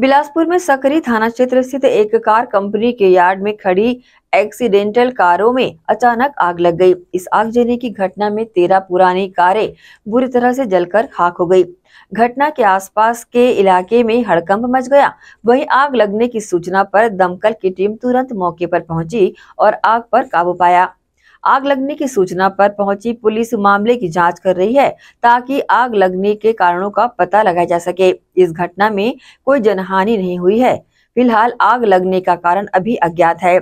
बिलासपुर में सकरी थाना क्षेत्र स्थित एक कार कंपनी के यार्ड में खड़ी एक्सीडेंटल कारों में अचानक आग लग गई इस आगजनी की घटना में तेरह पुरानी कारें बुरी तरह से जलकर खाक हो गई घटना के आसपास के इलाके में हड़कंप मच गया वहीं आग लगने की सूचना पर दमकल की टीम तुरंत मौके पर पहुंची और आग पर काबू पाया आग लगने की सूचना पर पहुंची पुलिस मामले की जांच कर रही है ताकि आग लगने के कारणों का पता लगाया जा सके इस घटना में कोई जनहानि नहीं हुई है फिलहाल आग लगने का कारण अभी अज्ञात है